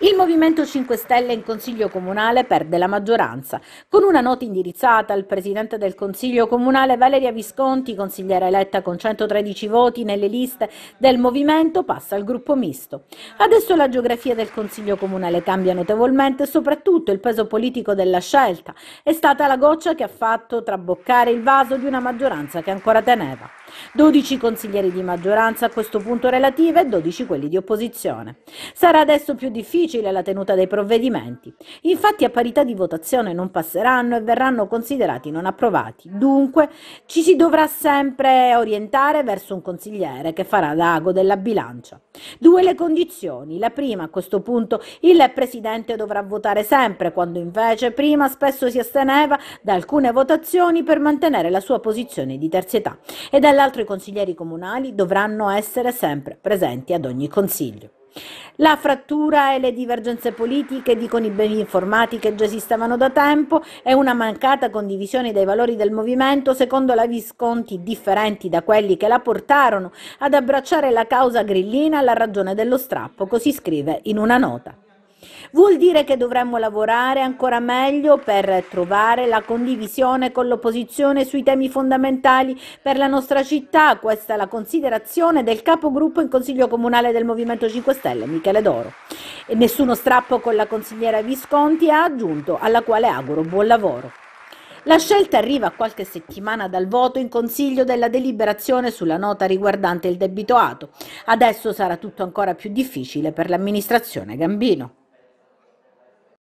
Il Movimento 5 Stelle in Consiglio Comunale perde la maggioranza. Con una nota indirizzata al Presidente del Consiglio Comunale Valeria Visconti, consigliera eletta con 113 voti nelle liste del Movimento, passa al gruppo misto. Adesso la geografia del Consiglio Comunale cambia notevolmente e soprattutto il peso politico della scelta è stata la goccia che ha fatto traboccare il vaso di una maggioranza che ancora teneva. 12 consiglieri di maggioranza a questo punto relativa e 12 quelli di opposizione. Sarà adesso più difficile la tenuta dei provvedimenti. Infatti a parità di votazione non passeranno e verranno considerati non approvati. Dunque ci si dovrà sempre orientare verso un consigliere che farà l'ago della bilancia. Due le condizioni. La prima a questo punto il Presidente dovrà votare sempre quando invece prima spesso si asteneva da alcune votazioni per mantenere la sua posizione di terzietà. E dall'altro i consiglieri comunali dovranno essere sempre presenti ad ogni consiglio. La frattura e le divergenze politiche, dicono i ben informati che già esistevano da tempo, è una mancata condivisione dei valori del movimento secondo la Visconti differenti da quelli che la portarono ad abbracciare la causa grillina alla ragione dello strappo, così scrive in una nota. Vuol dire che dovremmo lavorare ancora meglio per trovare la condivisione con l'opposizione sui temi fondamentali per la nostra città. Questa è la considerazione del capogruppo in Consiglio Comunale del Movimento 5 Stelle, Michele Doro. E nessuno strappo con la consigliera Visconti ha aggiunto, alla quale auguro buon lavoro. La scelta arriva a qualche settimana dal voto in consiglio della deliberazione sulla nota riguardante il debito ato. Adesso sarà tutto ancora più difficile per l'amministrazione Gambino.